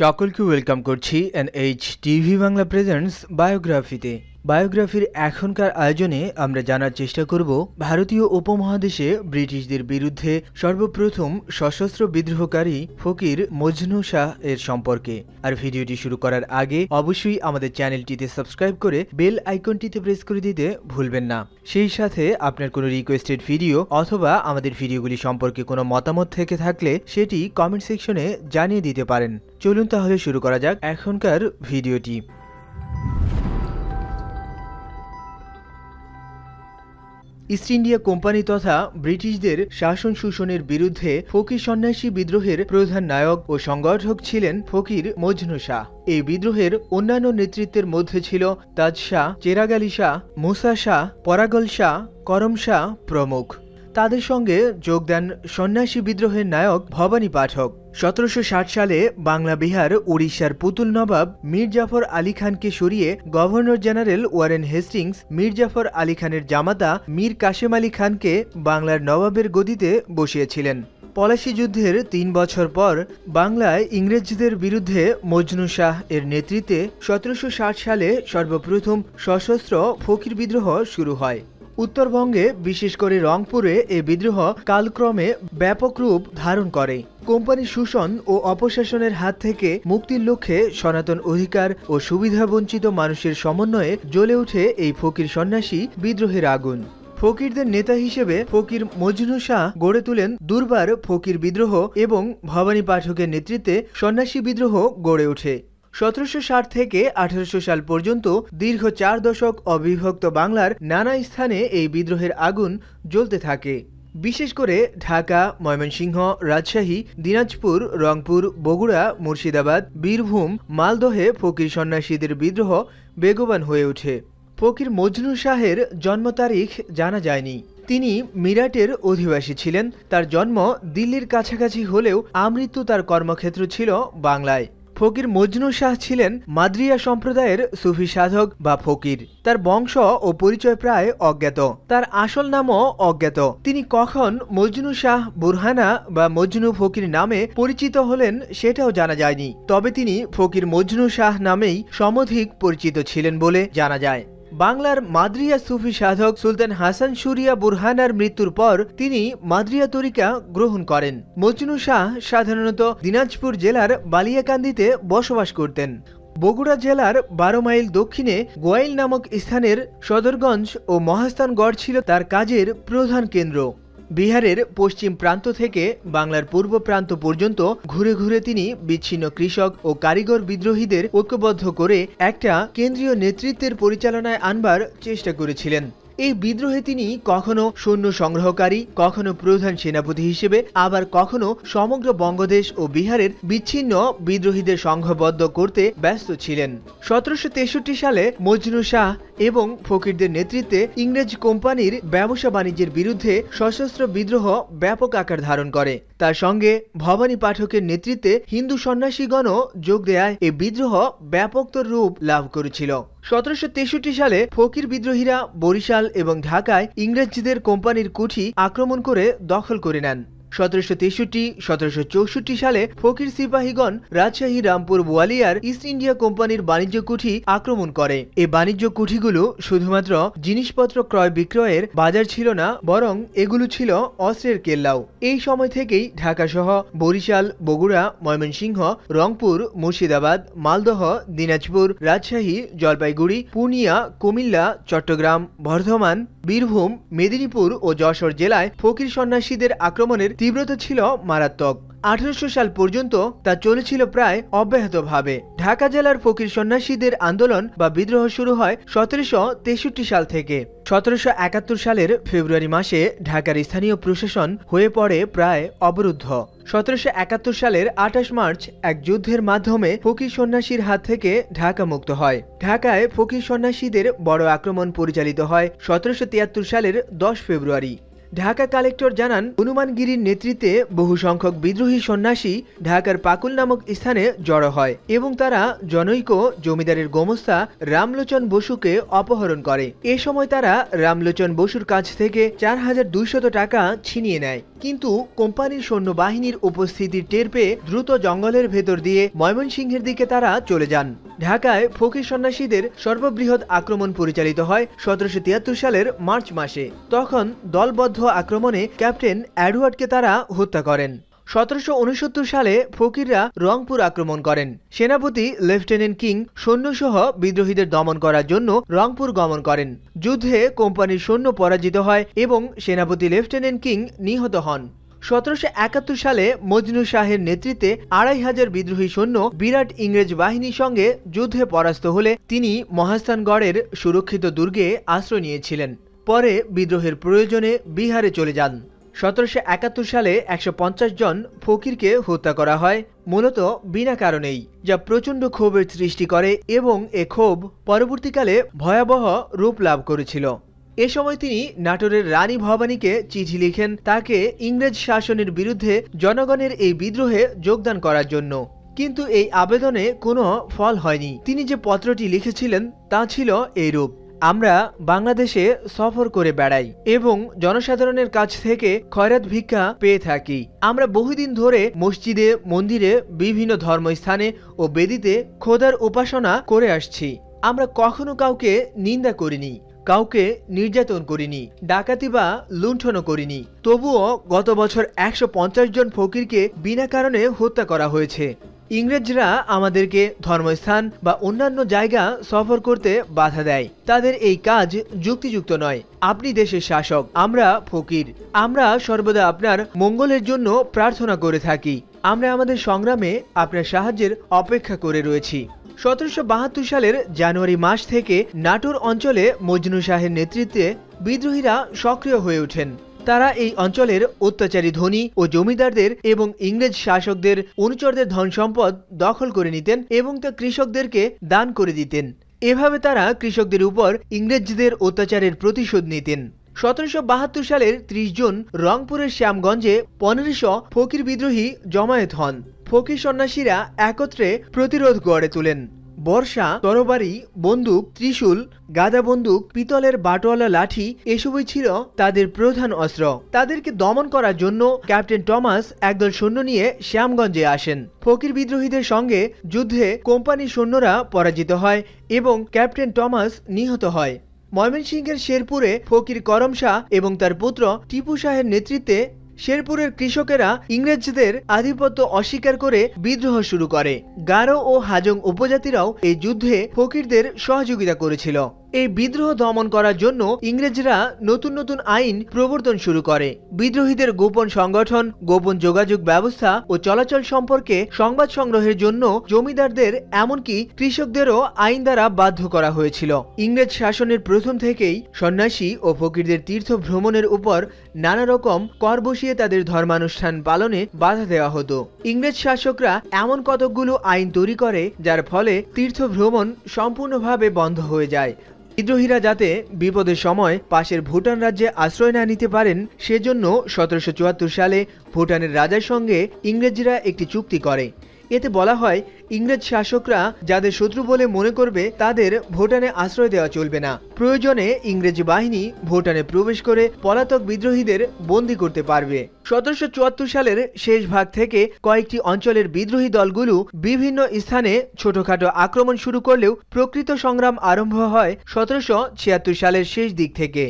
সকলকে ওয়েলকাম করছি N H TV Bangla presents বায়োগ্রাফিতে বায়োগ্রাফির এখনকার আয়োজনে আমরা জানার চেষ্টা করব ভারতীয় উপমহাদেশে ব্রিটিশদের বিরুদ্ধে সর্বপ্রথম সশস্ত্র বিদ্রোহকারী ফকির মজনু শাহ এর সম্পর্কে আর ভিডিওটি শুরু করার আগে অবশ্যই আমাদের চ্যানেলটিতে সাবস্ক্রাইব করে বেল আইকনটিতে প্রেস করে দিতে ভুলবেন না সেই সাথে আপনার কোনো রিকোয়েস্টেড ভিডিও অথবা আমাদের ভিডিওগুলি সম্পর্কে কোনো মতামত থেকে থাকলে সেটি কমেন্ট সেকশনে জানিয়ে দিতে পারেন চলুন তাহলে শুরু করা যাক এখনকার ভিডিওটি ইস্ট ইন্ডিয়া কোম্পানি তথা ব্রিটিশদের শাসন শোষণের বিরুদ্ধে ফকির সন্ন্যাসী বিদ্রোহের প্রধান নায়ক ও সংগঠক ছিলেন ফকির মজনু শাহ এই বিদ্রোহের অন্যান্য নেতৃত্বের মধ্যে ছিল তাজ শাহ চেরাগ আলী শাহ মুসা শাহ পরাগল শাহ করম শাহ প্রমুখ তাদের সঙ্গে যোগ দেন সন্ন্যাসী বিদ্রোহের নায়ক ভবানী পাঠক সতেরোশো সালে বাংলা বিহার উড়িষ্যার পুতুল নবাব মীর জাফর আলী খানকে সরিয়ে governor general Warren Hastings Mir Jafar Ali খানের জামাতা মীর কাশেম আলী খানকে বাংলার নবাবের গদিতে বসিয়েছিলেন পলাশি যুদ্ধের তিন বছর পর বাংলায় ইংরেজদের বিরুদ্ধে মজনু শাহ এর নেতৃত্বে সতেরোশো সালে সর্বপ্রথম সশস্ত্র ফকির বিদ্রোহ শুরু হয় উত্তরবঙ্গে বিশেষ করে রংপুরে এ বিদ্রোহ কালক্রমে ব্যাপক রূপ ধারণ করে কোম্পানি শোষণ ও অপশাসনের হাত থেকে মুক্তির লক্ষ্যে সনাতন অধিকার ও সুবিধাবঞ্চিত মানুষের সমন্বয়ে জ্বলে ওঠে এই ফকির সন্ন্যাসী বিদ্রোহের আগুন ফকিরদের নেতা হিসেবে ফকির মজনু শাহ গড়ে তোলেন দুর্বার ফকির বিদ্রোহ এবং ভবানী পাঠকের নেতৃত্বে সন্ন্যাসী বিদ্রোহ গড়ে ওঠে সতেরোশো থেকে আঠারোশো সাল পর্যন্ত দীর্ঘ চার দশক অবিভক্ত বাংলার নানা স্থানে এই বিদ্রোহের আগুন জ্বলতে থাকে বিশেষ করে ঢাকা ময়মনসিংহ রাজশাহী দিনাজপুর রংপুর বগুড়া মুর্শিদাবাদ বীরভূম মালদহে ফকির সন্ন্যাসীদের বিদ্রোহ বেগবান হয়ে ওঠে ফকির মজনু শাহের জন্ম তারিখ জানা যায়নি তিনি মিরাটের অধিবাসী ছিলেন তার জন্ম দিল্লির কাছাকাছি হলেও আমৃত্যু তার কর্মক্ষেত্র ছিল বাংলায় ফকির মজনু শাহ ছিলেন মাদ্রিয়া সম্প্রদায়ের সুফি সাধক বা ফকির তার বংশ ও পরিচয় প্রায় অজ্ঞাত তার আসল নামও অজ্ঞাত তিনি কখন মজনু শাহ বুরহানা বা মজনু ফকির নামে পরিচিত হলেন সেটাও জানা যায়নি তবে তিনি ফকির মজনু শাহ নামেই সমধিক পরিচিত ছিলেন বলে জানা যায় বাংলার মাদ্রিয়া সুফি সাধক সুলতান হাসান সুরিয়া বুরহানার মৃত্যুর পর তিনি মাদ্রিয়া তরিকা গ্রহণ করেন মজনু শাহ সাধারণত দিনাজপুর জেলার বালিয়াকান্দিতে বসবাস করতেন বগুড়া জেলার বারো মাইল দক্ষিণে গোয়াইল নামক স্থানের সদরগঞ্জ ও মহাস্থানগড় ছিল তার কাজের প্রধান কেন্দ্র বিহারের পশ্চিম প্রান্ত থেকে বাংলার পূর্ব প্রান্ত পর্যন্ত ঘুরে ঘুরে তিনি বিচ্ছিন্ন কৃষক ও কারিগর বিদ্রোহীদের ঐক্যবদ্ধ করে একটা কেন্দ্রীয় নেতৃত্বের পরিচালনায় আনবার চেষ্টা করেছিলেন এই বিদ্রোহে তিনি কখনো সৈন্য সংগ্রহকারী কখনো প্রধান সেনাপতি হিসেবে আবার কখনো সমগ্র বঙ্গদেশ ও বিহারের বিচ্ছিন্ন বিদ্রোহীদের সংঘবদ্ধ করতে ব্যস্ত ছিলেন সতেরোশো সালে মজনু শাহ এবং ফকিরদের নেতৃত্বে ইংরেজ কোম্পানির ব্যবসা বাণিজ্যের বিরুদ্ধে সশস্ত্র বিদ্রোহ ব্যাপক আকার ধারণ করে তার সঙ্গে ভবানী পাঠকের নেতৃত্বে হিন্দু সন্ন্যাসীগণও যোগ দেয়ায় এ বিদ্রোহ ব্যাপকতর রূপ লাভ করেছিল সতেরোশো সালে ফকির বিদ্রোহীরা বরিশাল এবং ঢাকায় ইংরেজদের কোম্পানির কুঠি আক্রমণ করে দখল করে নেন সতেরোশো তেষট্টি সতেরোশো চৌষট্টি সালে ফকির সিপাহীগণ রাজশাহী রামপুর বোয়ালিয়ার ইস্ট ইন্ডিয়া কোম্পানির বাণিজ্য কুঠি আক্রমণ করে এ বাণিজ্য কুঠিগুলো শুধুমাত্র জিনিসপত্র ক্রয় বিক্রয়ের বাজার ছিল না বরং এগুলো ছিল অস্ত্রের কেল্লাও এই সময় থেকেই ঢাকাসহ বরিশাল বগুড়া ময়মনসিংহ রংপুর মুর্শিদাবাদ মালদহ দিনাজপুর রাজশাহী জলপাইগুড়ি পুনিয়া কুমিল্লা চট্টগ্রাম বর্ধমান বীরভূম মেদিনীপুর ও যশোর জেলায় ফকির সন্ন্যাসীদের আক্রমণের তীব্রতা ছিল মারাত্মক আঠারোশো সাল পর্যন্ত তা চলেছিল প্রায় অব্যাহতভাবে ঢাকা জেলার ফকির সন্ন্যাসীদের আন্দোলন বা বিদ্রোহ শুরু হয় সতেরোশো তেষট্টি সাল থেকে সতেরোশো একাত্তর সালের ফেব্রুয়ারি মাসে ঢাকার স্থানীয় প্রশাসন হয়ে পড়ে প্রায় অবরুদ্ধ সতেরোশো একাত্তর সালের আঠাশ মার্চ এক যুদ্ধের মাধ্যমে ফকির সন্ন্যাসীর হাত থেকে ঢাকা মুক্ত হয় ঢাকায় ফকির সন্ন্যাসীদের বড় আক্রমণ পরিচালিত হয় সতেরোশো তিয়াত্তর সালের দশ ফেব্রুয়ারি ঢাকা কালেক্টর জানান হনুমানগিরির নেতৃত্বে বহু সংখ্যক বিদ্রোহী সন্ন্যাসী ঢাকার পাকুল নামক স্থানে জড়ো হয় এবং তারা জনৈক জমিদারের গোমস্তা রামলোচন বসুকে অপহরণ করে এ সময় তারা রামলোচন বসুর কাছ থেকে চার হাজার দুইশত টাকা ছিনিয়ে নেয় কিন্তু কোম্পানির সৈন্যবাহিনীর উপস্থিতি টের পেয়ে দ্রুত জঙ্গলের ভেতর দিয়ে ময়মনসিংহের দিকে তারা চলে যান ঢাকায় ফকির সন্ন্যাসীদের সর্ববৃহৎ আক্রমণ পরিচালিত হয় সতেরোশো তিয়াত্তর সালের মার্চ মাসে তখন দলবদ্ধ আক্রমণে ক্যাপ্টেন অ্যাডওয়ার্ডকে তারা হত্যা করেন সতেরোশো সালে ফকিররা রংপুর আক্রমণ করেন সেনাপতি লেফটেন্যান্ট কিং সৈন্যসহ বিদ্রোহীদের দমন করার জন্য রংপুর গমন করেন যুদ্ধে কোম্পানির সৈন্য পরাজিত হয় এবং সেনাপতি লেফটেন্যান্ট কিং নিহত হন সতেরোশো একাত্তর সালে মজনু শাহের নেতৃত্বে আড়াই হাজার বিদ্রোহী সৈন্য বিরাট ইংরেজ বাহিনীর সঙ্গে যুদ্ধে পরাস্ত হলে তিনি মহাস্থানগড়ের সুরক্ষিত দুর্গে আশ্রয় নিয়েছিলেন পরে বিদ্রোহের প্রয়োজনে বিহারে চলে যান সতেরোশো একাত্তর সালে একশো জন ফকিরকে হত্যা করা হয় মূলত বিনা কারণেই যা প্রচণ্ড ক্ষোভের সৃষ্টি করে এবং এ ক্ষোভ পরবর্তীকালে ভয়াবহ রূপ লাভ করেছিল এ সময় তিনি নাটোরের রানী ভবানীকে চিঠি লিখেন তাকে ইংরেজ শাসনের বিরুদ্ধে জনগণের এই বিদ্রোহে যোগদান করার জন্য কিন্তু এই আবেদনে কোনো ফল হয়নি তিনি যে পত্রটি লিখেছিলেন তা ছিল এইরূপ আমরা বাংলাদেশে সফর করে বেড়াই এবং জনসাধারণের কাছ থেকে খয়রাত ভিক্ষা পেয়ে থাকি আমরা বহুদিন ধরে মসজিদে মন্দিরে বিভিন্ন ধর্মস্থানে ও বেদিতে খোদার উপাসনা করে আসছি আমরা কখনো কাউকে নিন্দা করিনি কাউকে নির্যাতন করিনি ডাকাতি বা লুণ্ঠনও করিনি তবুও গত বছর একশো জন ফকিরকে বিনা কারণে হত্যা করা হয়েছে ইংরেজরা আমাদেরকে ধর্মস্থান বা অন্যান্য জায়গা সফর করতে বাধা দেয় তাদের এই কাজ যুক্তিযুক্ত নয় আপনি দেশের শাসক আমরা ফকির আমরা সর্বদা আপনার মঙ্গলের জন্য প্রার্থনা করে থাকি আমরা আমাদের সংগ্রামে আপনার সাহায্যের অপেক্ষা করে রয়েছি সতেরোশো সালের জানুয়ারি মাস থেকে নাটোর অঞ্চলে মজনু শাহের নেতৃত্বে বিদ্রোহীরা সক্রিয় হয়ে ওঠেন তারা এই অঞ্চলের অত্যাচারী ধনী ও জমিদারদের এবং ইংরেজ শাসকদের অনুচরদের ধন সম্পদ দখল করে নিতেন এবং তা কৃষকদেরকে দান করে দিতেন এভাবে তারা কৃষকদের উপর ইংরেজদের অত্যাচারের প্রতিশোধ নিতেন সতেরোশো বাহাত্তর সালের ত্রিশ জুন রংপুরের শ্যামগঞ্জে পনেরোশো ফকির বিদ্রোহী জমায়েত হন ফকির সন্ন্যাসীরা একত্রে প্রতিরোধ গড়ে তোলেন বর্ষা তরবারি বন্দুক ত্রিশূল গাদা বন্দুক পিতলের বাটোয়ালা লাঠি এসবই ছিল তাদের প্রধান অস্ত্র তাদেরকে দমন করার জন্য ক্যাপ্টেন টমাস একদল সৈন্য নিয়ে শ্যামগঞ্জে আসেন ফকির বিদ্রোহীদের সঙ্গে যুদ্ধে কোম্পানি সৈন্যরা পরাজিত হয় এবং ক্যাপ্টেন টমাস নিহত হয় ময়মনসিংহের শেরপুরে ফকির করম শাহ এবং তার পুত্র টিপু শাহের নেতৃত্বে শেরপুরের কৃষকেরা ইংরেজদের আধিপত্য অস্বীকার করে বিদ্রোহ শুরু করে গারো ও হাজং উপজাতিরাও এই যুদ্ধে ফকিরদের সহযোগিতা করেছিল এই বিদ্রোহ দমন করার জন্য ইংরেজরা নতুন নতুন আইন প্রবর্তন শুরু করে বিদ্রোহীদের গোপন সংগঠন গোপন যোগাযোগ ব্যবস্থা ও চলাচল সম্পর্কে সংবাদ সংগ্রহের জন্য জমিদারদের এমনকি কৃষকদেরও আইন দ্বারা বাধ্য করা হয়েছিল ইংরেজ শাসনের প্রথম থেকেই সন্ন্যাসী ও ফকিরদের তীর্থ ভ্রমণের উপর নানা রকম কর বসিয়ে তাদের ধর্মানুষ্ঠান পালনে বাধা দেওয়া হতো ইংরেজ শাসকরা এমন কতকগুলো আইন তৈরি করে যার ফলে তীর্থ ভ্রমণ সম্পূর্ণভাবে বন্ধ হয়ে যায় বিদ্রোহীরা যাতে বিপদের সময় পাশের ভুটান রাজ্যে আশ্রয় না নিতে পারেন সেজন্য সতেরোশো সালে ভুটানের রাজার সঙ্গে ইংরেজরা একটি চুক্তি করে এতে বলা হয় ইংরেজ শাসকরা যাদের শত্রু বলে মনে করবে তাদের ভুটানে আশ্রয় দেওয়া চলবে না প্রয়োজনে ইংরেজ বাহিনী ভুটানে প্রবেশ করে পলাতক বিদ্রোহীদের বন্দি করতে পারবে সতেরোশো সালের শেষ ভাগ থেকে কয়েকটি অঞ্চলের বিদ্রোহী দলগুলো বিভিন্ন স্থানে ছোটখাটো আক্রমণ শুরু করলেও প্রকৃত সংগ্রাম আরম্ভ হয় সতেরোশো সালের শেষ দিক থেকে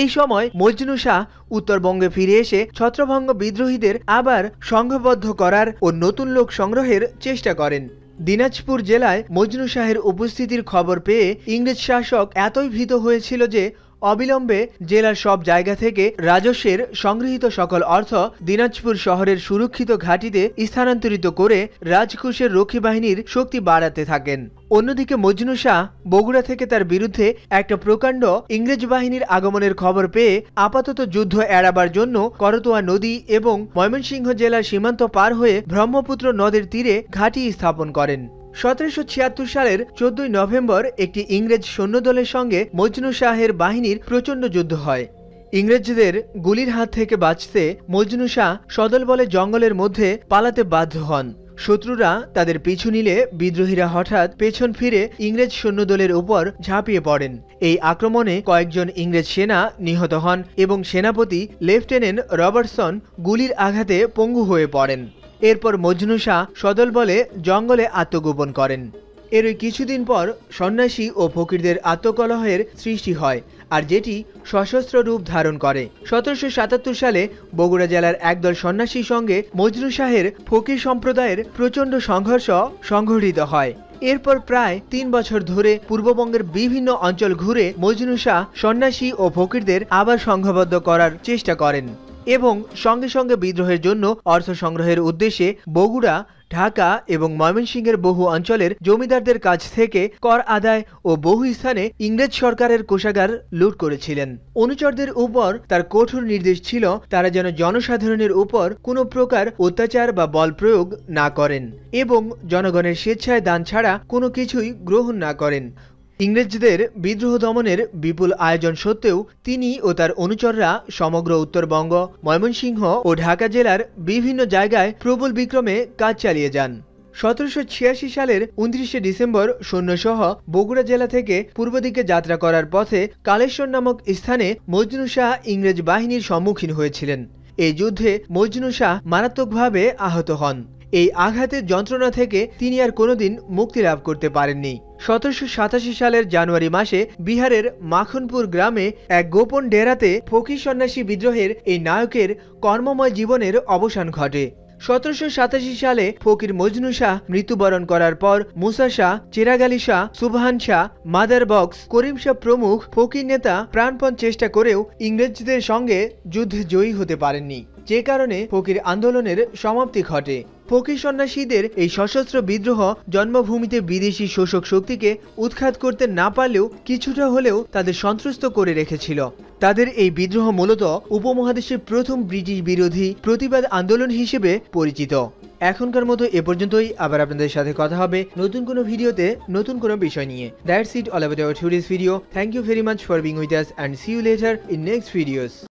এই সময় মজনু শাহ উত্তরবঙ্গে ফিরে এসে ছত্রভঙ্গ বিদ্রোহীদের আবার সংঘবদ্ধ করার ও নতুন লোক সংগ্রহের চেষ্টা করেন দিনাজপুর জেলায় মজনু শাহের উপস্থিতির খবর পেয়ে ইংরেজ শাসক এতই ভীত হয়েছিল যে অবিলম্বে জেলার সব জায়গা থেকে রাজস্বের সংগৃহীত সকল অর্থ দিনাজপুর শহরের সুরক্ষিত ঘাঁটিতে স্থানান্তরিত করে রাজকোষের রক্ষী বাহিনীর শক্তি বাড়াতে থাকেন অন্যদিকে মজনু শাহ বগুড়া থেকে তার বিরুদ্ধে একটা প্রকাণ্ড ইংরেজ বাহিনীর আগমনের খবর পেয়ে আপাতত যুদ্ধ এড়াবার জন্য করতোয়া নদী এবং ময়মনসিংহ জেলার সীমান্ত পার হয়ে ব্রহ্মপুত্র নদের তীরে ঘাঁটি স্থাপন করেন সতেরোশো সালের চোদ্দই নভেম্বর একটি ইংরেজ সৈন্যদলের সঙ্গে মজনু শাহের বাহিনীর প্রচণ্ড যুদ্ধ হয় ইংরেজদের গুলির হাত থেকে বাঁচতে মজনু শাহ সদল বলে জঙ্গলের মধ্যে পালাতে বাধ্য হন শত্রুরা তাদের পিছু নিলে বিদ্রোহীরা হঠাৎ পেছন ফিরে ইংরেজ সৈন্যদলের উপর ঝাঁপিয়ে পড়েন এই আক্রমণে কয়েকজন ইংরেজ সেনা নিহত হন এবং সেনাপতি লেফটেন্যান্ট রবার্টসন গুলির আঘাতে পঙ্গু হয়ে পড়েন এরপর মজনু শাহ সদল বলে জঙ্গলে আত্মগোপন করেন এর কিছুদিন পর সন্ন্যাসী ও ফকিরদের আত্মকলহের সৃষ্টি হয় আর যেটি সশস্ত্র রূপ ধারণ করে সতেরোশো সাতাত্তর সালে বগুড়া জেলার একদল সন্ন্যাসীর সঙ্গে মজনু শাহের ফকির সম্প্রদায়ের প্রচণ্ড সংঘর্ষ সংঘটিত হয় এরপর প্রায় তিন বছর ধরে পূর্ববঙ্গের বিভিন্ন অঞ্চল ঘুরে মজনু শাহ সন্ন্যাসী ও ফকিরদের আবার সংঘবদ্ধ করার চেষ্টা করেন এবং সঙ্গে সঙ্গে বিদ্রোহের জন্য অর্থ সংগ্রহের উদ্দেশ্যে বগুড়া ঢাকা এবং ময়মনসিংহের বহু অঞ্চলের জমিদারদের কাছ থেকে কর আদায় ও বহু স্থানে ইংরেজ সরকারের কোষাগার লুট করেছিলেন অনুচরদের উপর তার কঠোর নির্দেশ ছিল তারা যেন জনসাধারণের উপর কোনো প্রকার অত্যাচার বা বল প্রয়োগ না করেন এবং জনগণের স্বেচ্ছায় দান ছাড়া কোনো কিছুই গ্রহণ না করেন ইংরেজদের বিদ্রোহ দমনের বিপুল আয়োজন সত্ত্বেও তিনি ও তার অনুচররা সমগ্র উত্তরবঙ্গ ময়মনসিংহ ও ঢাকা জেলার বিভিন্ন জায়গায় প্রবল বিক্রমে কাজ চালিয়ে যান সতেরোশো সালের উনত্রিশে ডিসেম্বর সৈন্যসহ বগুড়া জেলা থেকে পূর্ব দিকে যাত্রা করার পথে কালেশ্বর নামক স্থানে মজনু শাহ ইংরেজ বাহিনীর সম্মুখীন হয়েছিলেন এই যুদ্ধে মজনু শাহ মারাত্মকভাবে আহত হন এই আঘাতের যন্ত্রণা থেকে তিনি আর কোনোদিন মুক্তি লাভ করতে পারেননি সতেরোশো সালের জানুয়ারি মাসে বিহারের মাখনপুর গ্রামে এক গোপন ডেরাতে ফকির সন্ন্যাসী বিদ্রোহের এই নায়কের কর্মময় জীবনের অবসান ঘটে সতেরোশো সালে ফকির মজনু শাহ মৃত্যুবরণ করার পর মুসা শাহ চিরাগ আলী শাহ সুবহান শাহ মাদার বক্স করিম শাহ প্রমুখ ফকির নেতা প্রাণপণ চেষ্টা করেও ইংরেজদের সঙ্গে যুদ্ধে জয়ী হতে পারেননি যে কারণে ফকির আন্দোলনের সমাপ্তি ঘটে ফকির সন্ন্যাসীদের এই সশস্ত্র বিদ্রোহ জন্মভূমিতে বিদেশি শোষক শক্তিকে উৎখাত করতে না পারলেও কিছুটা হলেও তাদের সন্ত্রস্ত করে রেখেছিল তাদের এই বিদ্রোহ মূলত উপমহাদেশের প্রথম ব্রিটিশ বিরোধী প্রতিবাদ আন্দোলন হিসেবে পরিচিত এখনকার মতো এ পর্যন্তই আবার আপনাদের সাথে কথা হবে নতুন কোনো ভিডিওতে নতুন কোনো বিষয় নিয়ে that's it all about today's video thank you very much for being with us and see you later in next videos